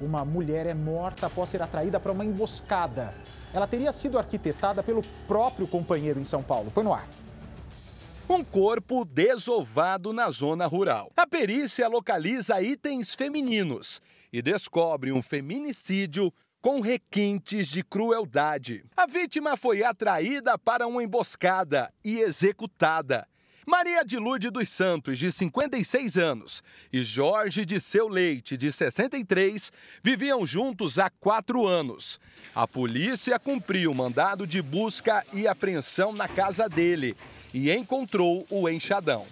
Uma mulher é morta após ser atraída para uma emboscada. Ela teria sido arquitetada pelo próprio companheiro em São Paulo. Põe no ar. Um corpo desovado na zona rural. A perícia localiza itens femininos e descobre um feminicídio com requintes de crueldade. A vítima foi atraída para uma emboscada e executada. Maria de dos Santos, de 56 anos, e Jorge de Seu Leite, de 63, viviam juntos há quatro anos. A polícia cumpriu o mandado de busca e apreensão na casa dele e encontrou o enxadão.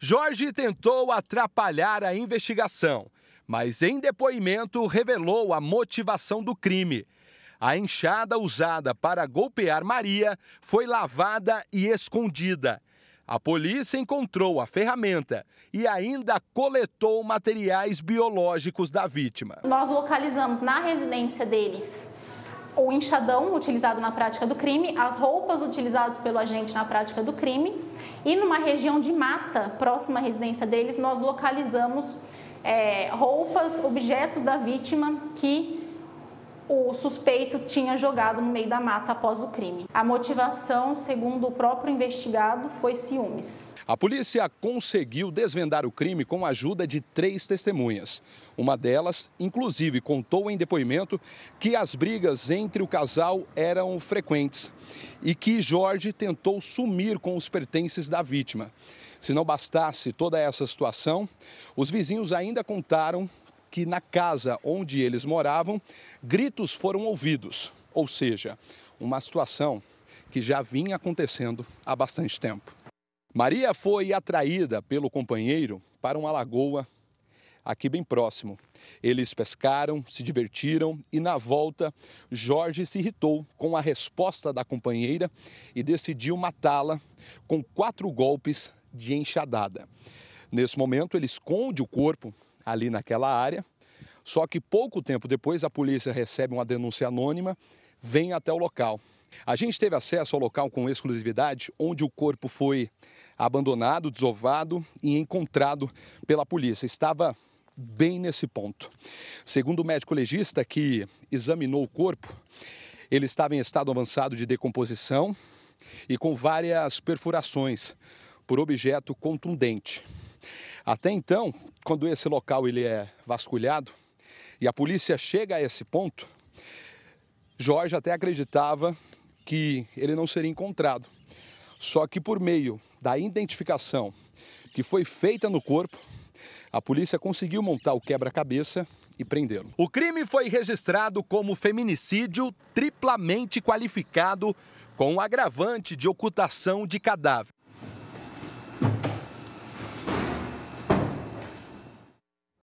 Jorge tentou atrapalhar a investigação, mas em depoimento revelou a motivação do crime a enxada usada para golpear Maria foi lavada e escondida. A polícia encontrou a ferramenta e ainda coletou materiais biológicos da vítima. Nós localizamos na residência deles o enxadão utilizado na prática do crime, as roupas utilizadas pelo agente na prática do crime e numa região de mata próxima à residência deles nós localizamos é, roupas, objetos da vítima que o suspeito tinha jogado no meio da mata após o crime. A motivação, segundo o próprio investigado, foi ciúmes. A polícia conseguiu desvendar o crime com a ajuda de três testemunhas. Uma delas, inclusive, contou em depoimento que as brigas entre o casal eram frequentes e que Jorge tentou sumir com os pertences da vítima. Se não bastasse toda essa situação, os vizinhos ainda contaram que na casa onde eles moravam, gritos foram ouvidos, ou seja, uma situação que já vinha acontecendo há bastante tempo. Maria foi atraída pelo companheiro para uma lagoa aqui bem próximo. Eles pescaram, se divertiram e na volta Jorge se irritou com a resposta da companheira e decidiu matá-la com quatro golpes de enxadada. Nesse momento, ele esconde o corpo ali naquela área. Só que pouco tempo depois a polícia recebe uma denúncia anônima, vem até o local. A gente teve acesso ao local com exclusividade, onde o corpo foi abandonado, desovado e encontrado pela polícia. Estava bem nesse ponto. Segundo o médico legista que examinou o corpo, ele estava em estado avançado de decomposição e com várias perfurações por objeto contundente. Até então, quando esse local ele é vasculhado e a polícia chega a esse ponto, Jorge até acreditava que ele não seria encontrado. Só que por meio da identificação que foi feita no corpo, a polícia conseguiu montar o quebra-cabeça e prendê-lo. O crime foi registrado como feminicídio triplamente qualificado com o agravante de ocultação de cadáver.